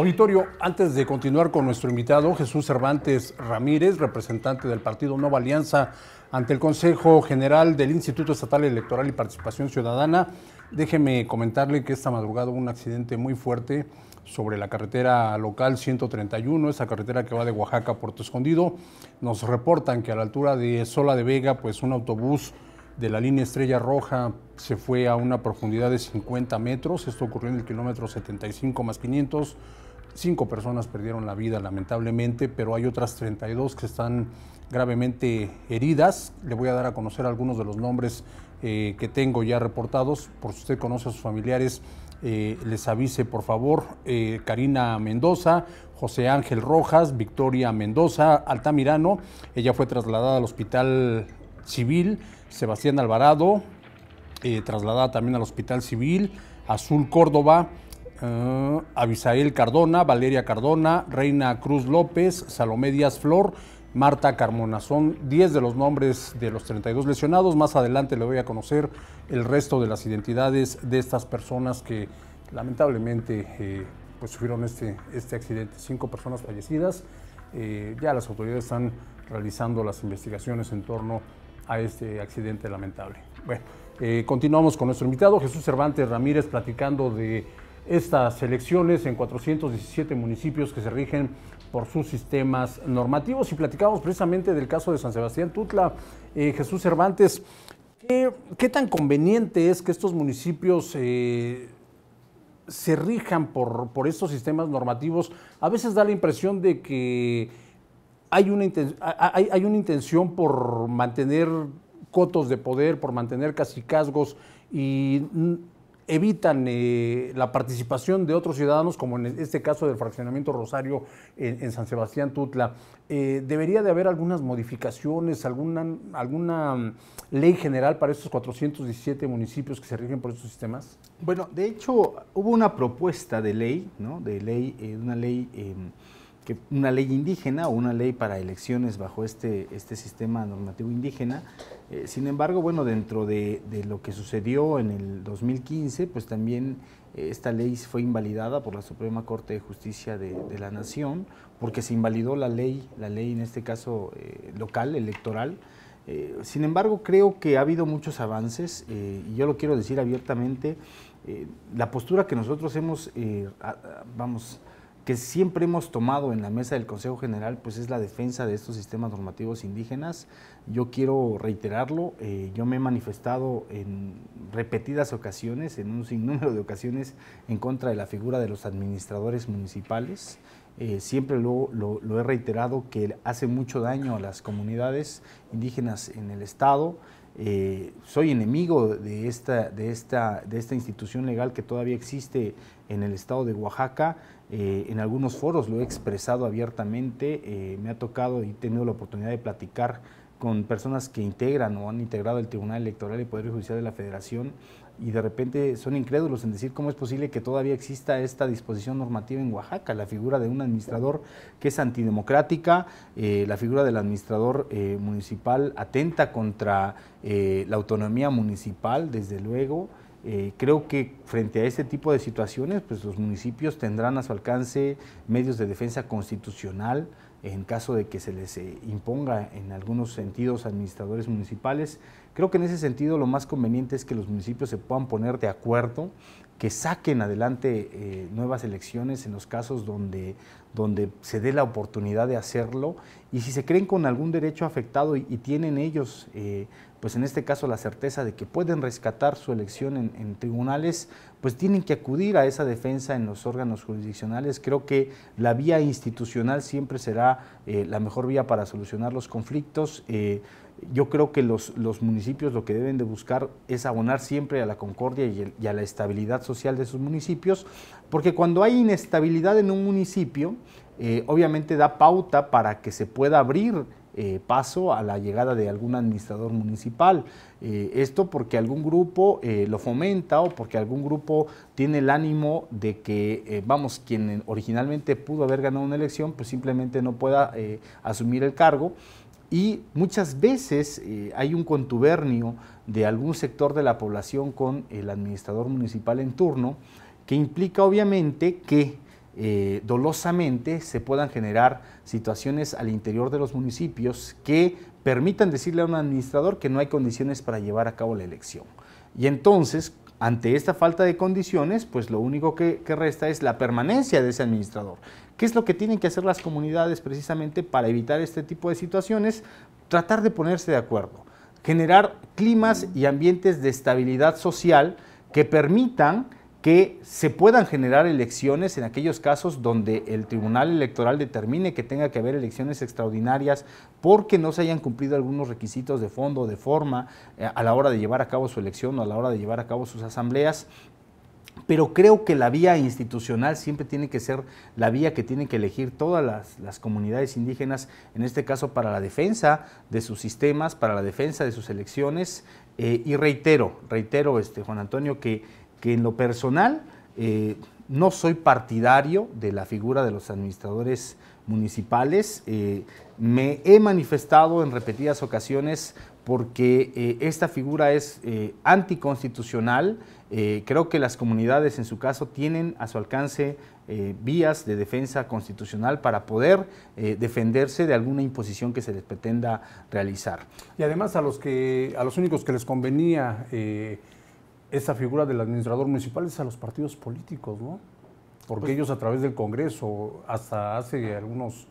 Auditorio, antes de continuar con nuestro invitado, Jesús Cervantes Ramírez, representante del partido Nueva Alianza ante el Consejo General del Instituto Estatal Electoral y Participación Ciudadana, déjeme comentarle que esta madrugada hubo un accidente muy fuerte sobre la carretera local 131, esa carretera que va de Oaxaca a Puerto Escondido. Nos reportan que a la altura de Sola de Vega, pues un autobús de la línea Estrella Roja se fue a una profundidad de 50 metros. Esto ocurrió en el kilómetro 75 más 500 Cinco personas perdieron la vida, lamentablemente, pero hay otras 32 que están gravemente heridas. Le voy a dar a conocer algunos de los nombres eh, que tengo ya reportados. Por si usted conoce a sus familiares, eh, les avise, por favor. Eh, Karina Mendoza, José Ángel Rojas, Victoria Mendoza, Altamirano. Ella fue trasladada al Hospital Civil. Sebastián Alvarado, trasladada también al Hospital Civil. Azul Córdoba. Ah, Abisael Cardona, Valeria Cardona, Reina Cruz López, Salomé Díaz Flor, Marta Carmona. Son 10 de los nombres de los 32 lesionados. Más adelante le voy a conocer el resto de las identidades de estas personas que lamentablemente eh, pues sufrieron este, este accidente. Cinco personas fallecidas. Eh, ya las autoridades están realizando las investigaciones en torno a este accidente lamentable. Bueno, eh, continuamos con nuestro invitado Jesús Cervantes Ramírez platicando de estas elecciones en 417 municipios que se rigen por sus sistemas normativos. Y platicamos precisamente del caso de San Sebastián Tutla. Eh, Jesús Cervantes, ¿qué, tan conveniente es que estos municipios eh, se rijan por, por estos sistemas normativos? A veces da la impresión de que hay una, hay, una intención por mantener cotos de poder, por mantener casicazgos y evitan eh, la participación de otros ciudadanos, como en este caso del fraccionamiento Rosario en, San Sebastián Tutla. Eh, ¿Debería de haber algunas modificaciones, alguna, alguna mm, ley general para estos 417 municipios que se rigen por estos sistemas? Bueno, de hecho, hubo una propuesta de ley, ¿no? de ley, eh, una ley em, que una ley indígena o una ley para elecciones bajo este, este sistema normativo indígena. Eh, sin embargo, bueno, dentro de, lo que sucedió en el 2015, pues también eh, esta ley fue invalidada por la Suprema Corte de Justicia de, la Nación, porque se invalidó la ley, la ley en este caso eh, local, electoral. sin embargo, creo que ha habido muchos avances, y yo lo quiero decir abiertamente, la postura que nosotros hemos, vamos, que siempre hemos tomado en la mesa del Consejo General, pues es la defensa de estos sistemas normativos indígenas. Yo quiero reiterarlo, eh, yo me he manifestado en repetidas ocasiones, en un sinnúmero de ocasiones, en contra de la figura de los administradores municipales. Eh, siempre lo he reiterado que hace mucho daño a las comunidades indígenas en el Estado. Eh, soy enemigo de esta, de, esta, de esta institución legal que todavía existe en el estado de Oaxaca. Eh, en algunos foros lo he expresado abiertamente, eh, me ha tocado y he tenido la oportunidad de platicar con personas que integran o han integrado el Tribunal Electoral y Poder Judicial de la Federación y de repente son incrédulos en decir cómo es posible que todavía exista esta disposición normativa en Oaxaca, la figura de un administrador que es antidemocrática, eh, la figura del administrador eh, municipal atenta contra eh, la autonomía municipal, desde luego. creo que frente a este tipo de situaciones, pues los municipios tendrán a su alcance medios de defensa constitucional, en caso de que se les imponga en algunos sentidos administradores municipales Creo que en ese sentido lo más conveniente es que los municipios se puedan poner de acuerdo, que saquen adelante eh, nuevas elecciones en los casos donde, donde se dé la oportunidad de hacerlo y si se creen con algún derecho afectado y, tienen ellos, eh, pues en este caso la certeza de que pueden rescatar su elección en, tribunales, pues tienen que acudir a esa defensa en los órganos jurisdiccionales. Creo que la vía institucional siempre será eh, la mejor vía para solucionar los conflictos yo creo que los, municipios lo que deben de buscar es abonar siempre a la concordia y, a la estabilidad social de sus municipios, porque cuando hay inestabilidad en un municipio, eh, obviamente da pauta para que se pueda abrir eh, paso a la llegada de algún administrador municipal. Eh, esto porque algún grupo lo fomenta o porque algún grupo tiene el ánimo de que, vamos, quien originalmente pudo haber ganado una elección, pues simplemente no pueda asumir el cargo y muchas veces eh, hay un contubernio de algún sector de la población con el administrador municipal en turno, que implica obviamente que eh, dolosamente se puedan generar situaciones al interior de los municipios que permitan decirle a un administrador que no hay condiciones para llevar a cabo la elección. Y entonces, ante esta falta de condiciones, pues lo único que, resta es la permanencia de ese administrador. ¿Qué es lo que tienen que hacer las comunidades precisamente para evitar este tipo de situaciones? Tratar de ponerse de acuerdo, generar climas y ambientes de estabilidad social que permitan que se puedan generar elecciones en aquellos casos donde el Tribunal Electoral determine que tenga que haber elecciones extraordinarias porque no se hayan cumplido algunos requisitos de fondo o de forma eh, a la hora de llevar a cabo su elección o a la hora de llevar a cabo sus asambleas. Pero creo que la vía institucional siempre tiene que ser la vía que tienen que elegir todas las, comunidades indígenas, en este caso para la defensa de sus sistemas, para la defensa de sus elecciones. Eh, y reitero, reitero, este, Juan Antonio, que que en lo personal eh, no soy partidario de la figura de los administradores municipales. Eh, me he manifestado en repetidas ocasiones porque eh, esta figura es anticonstitucional. creo que las comunidades, en su caso, tienen a su alcance vías de defensa constitucional para poder defenderse de alguna imposición que se les pretenda realizar. Y además a los que, a los únicos que les convenía esa figura del administrador municipal es a los partidos políticos, ¿no? Porque pues- ellos a través del Congreso, hasta hace algunos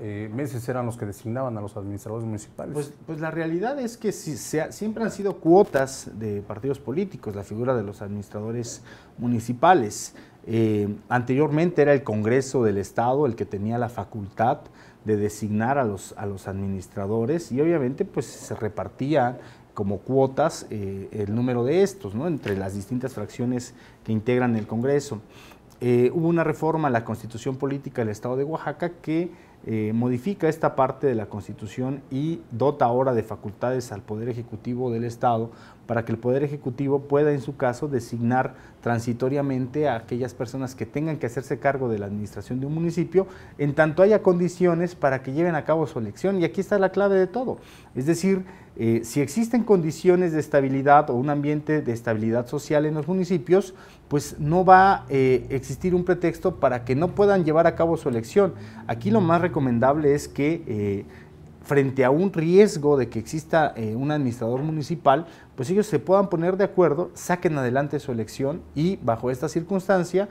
eh, meses eran los que designaban a los administradores municipales. Pues, pues la realidad es que siempre han sido cuotas de partidos políticos la figura de los administradores municipales. Eh, anteriormente era el Congreso del Estado el que tenía la facultad de designar a los, a los administradores y obviamente pues se repartían como cuotas eh, el número de estos, ¿no? entre las distintas fracciones que integran el Congreso. Eh, hubo una reforma a la constitución política del Estado de Oaxaca que eh, modifica esta parte de la Constitución y dota ahora de facultades al Poder Ejecutivo del Estado para que el Poder Ejecutivo pueda, en su caso, designar transitoriamente a aquellas personas que tengan que hacerse cargo de la administración de un municipio, en tanto haya condiciones para que lleven a cabo su elección. Y aquí está la clave de todo. Es decir, eh, si existen condiciones de estabilidad o un ambiente de estabilidad social en los municipios, pues no va eh, a existir un pretexto para que no puedan llevar a cabo su elección. Aquí lo más recomendable es que eh, frente a un riesgo de que exista eh, un administrador municipal, pues ellos se puedan poner de acuerdo, saquen adelante su elección y bajo esta circunstancia,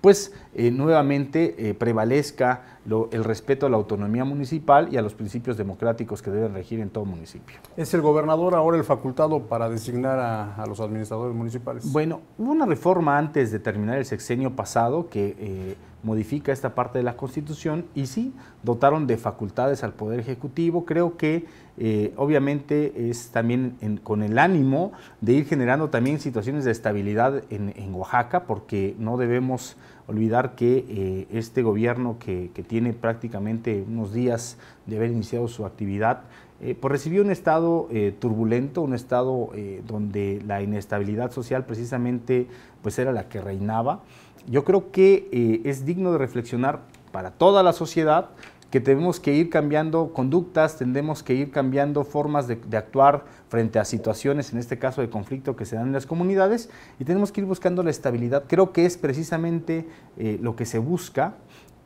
pues eh, nuevamente prevalezca el respeto a la autonomía municipal y a los principios democráticos que deben regir en todo municipio. ¿Es el gobernador ahora el facultado para designar a, a los administradores municipales? Bueno, hubo una reforma antes de terminar el sexenio pasado que modifica esta parte de la Constitución y sí, dotaron de facultades al Poder Ejecutivo. Creo que eh, obviamente es también con el ánimo de ir generando también situaciones de estabilidad en, Oaxaca, porque no debemos olvidar que eh, este gobierno que, tiene prácticamente unos días de haber iniciado su actividad, eh, pues recibió un estado turbulento, un estado donde la inestabilidad social precisamente pues era la que reinaba yo creo que eh, es digno de reflexionar para toda la sociedad que tenemos que ir cambiando conductas, tenemos que ir cambiando formas de, actuar frente a situaciones, en este caso de conflicto que se dan en las comunidades, y tenemos que ir buscando la estabilidad. Creo que es precisamente eh, lo que se busca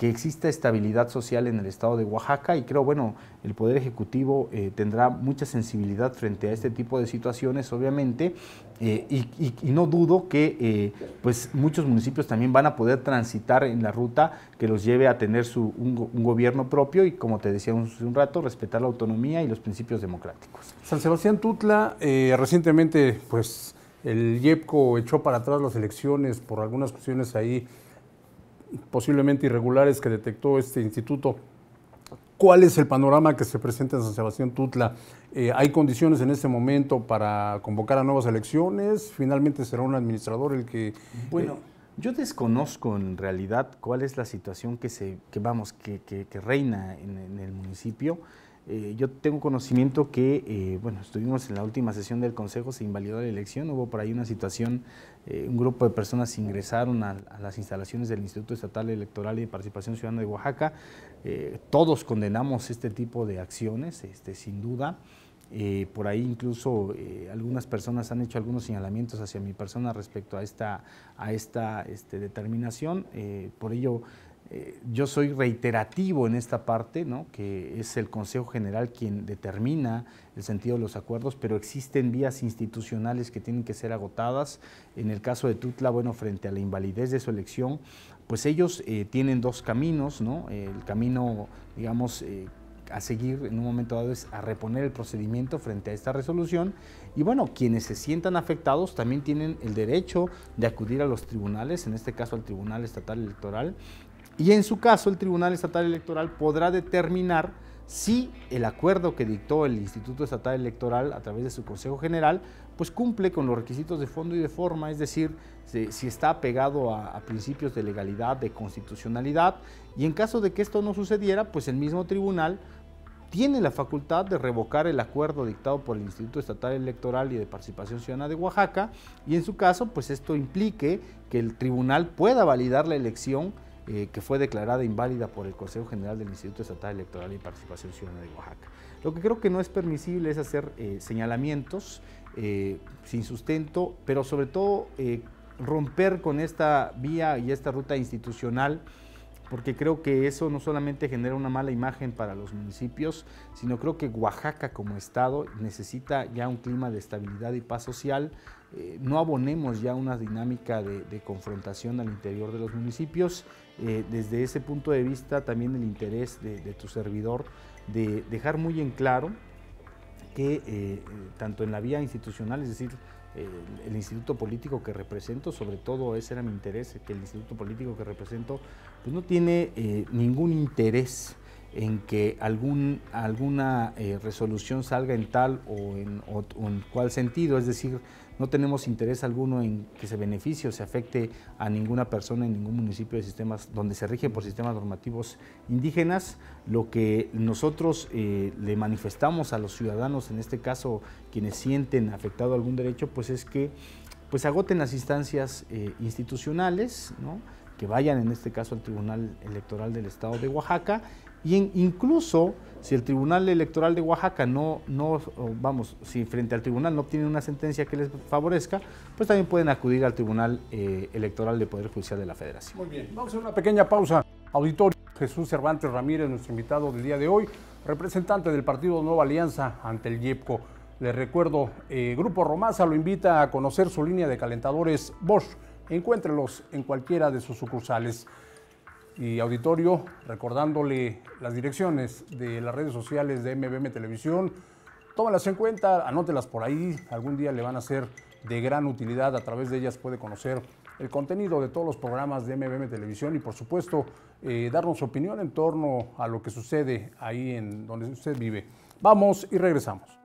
que exista estabilidad social en el estado de Oaxaca y creo, bueno, el Poder Ejecutivo eh, tendrá mucha sensibilidad frente a este tipo de situaciones, obviamente, eh, y, no dudo que eh, pues muchos municipios también van a poder transitar en la ruta que los lleve a tener su, un, gobierno propio y, como te decía un, rato, respetar la autonomía y los principios democráticos. San Sebastián Tutla, recientemente, pues, el IEPCO echó para atrás las elecciones por algunas cuestiones ahí posiblemente irregulares que detectó este instituto, ¿cuál es el panorama que se presenta en San Sebastián Tutla? Eh, ¿Hay condiciones en este momento para convocar a nuevas elecciones? ¿Finalmente será un administrador el que... Eh, bueno, yo desconozco en realidad cuál es la situación que, se, que vamos, que, reina en el municipio. Eh, yo tengo conocimiento que, eh, bueno, estuvimos en la última sesión del Consejo, se invalidó la elección, hubo por ahí una situación, eh, un grupo de personas ingresaron a, las instalaciones del Instituto Estatal Electoral y de Participación Ciudadana de Oaxaca. todos condenamos este tipo de acciones, este, sin duda. por ahí incluso algunas personas han hecho algunos señalamientos hacia mi persona respecto a esta, a esta este, determinación. por ello eh, yo soy reiterativo en esta parte, que es el Consejo General quien determina el sentido de los acuerdos, pero existen vías institucionales que tienen que ser agotadas. En el caso de Tutla, bueno, frente a la invalidez de su elección, pues ellos eh, tienen dos caminos, ¿no? El camino, digamos, eh, a seguir en un momento dado es a reponer el procedimiento frente a esta resolución. Y bueno, quienes se sientan afectados también tienen el derecho de acudir a los tribunales, en este caso al Tribunal Estatal Electoral, y en su caso, el Tribunal Estatal Electoral podrá determinar si el acuerdo que dictó el Instituto Estatal Electoral a través de su Consejo General, pues cumple con los requisitos de fondo y de forma, es decir, si está apegado a, a, principios de legalidad, de constitucionalidad, y en caso de que esto no sucediera, pues el mismo tribunal tiene la facultad de revocar el acuerdo dictado por el Instituto Estatal Electoral y de Participación Ciudadana de Oaxaca, y en su caso, pues esto implique que el tribunal pueda validar la elección eh, que fue declarada inválida por el Consejo General del Instituto Estatal Electoral y Participación Ciudadana de Oaxaca. Lo que creo que no es permisible es hacer eh, señalamientos eh, sin sustento, pero sobre todo romper con esta vía y esta ruta institucional porque creo que eso no solamente genera una mala imagen para los municipios, sino creo que Oaxaca como Estado necesita ya un clima de estabilidad y paz social. Eh, no abonemos ya una dinámica de, confrontación al interior de los municipios. Eh, desde ese punto de vista, también el interés de, de tu servidor de dejar muy en claro que eh, eh, tanto en la vía institucional, es decir, eh, el instituto político que represento, sobre todo ese era mi interés, que el instituto político que represento pues no tiene ningún interés en que algún, alguna resolución salga en tal o en, cual sentido, es decir, no tenemos interés alguno en que se beneficie o se afecte a ninguna persona en ningún municipio de sistemas donde se rigen por sistemas normativos indígenas. Lo que nosotros eh, le manifestamos a los ciudadanos, en este caso quienes sienten afectado algún derecho, pues es que pues agoten las instancias eh, institucionales, que vayan en este caso al Tribunal Electoral del Estado de Oaxaca y incluso si el Tribunal Electoral de Oaxaca no, no, vamos, si frente al tribunal no obtienen una sentencia que les favorezca, pues también pueden acudir al Tribunal eh, Electoral de Poder Judicial de la Federación. Muy bien, vamos a una pequeña pausa. Auditorio Jesús Cervantes Ramírez, nuestro invitado del día de hoy, representante del Partido Nueva Alianza ante el IEPCO. Les recuerdo, eh, Grupo Romasa lo invita a conocer su línea de calentadores Bosch. Encuéntrelos en cualquiera de sus sucursales y auditorio, recordándole las direcciones de las redes sociales de MBM Televisión. Tómalas en cuenta, anótelas por ahí, algún día le van a ser de gran utilidad, a través de ellas puede conocer el contenido de todos los programas de MBM Televisión y por supuesto eh, darnos su opinión en torno a lo que sucede ahí en donde usted vive. Vamos y regresamos.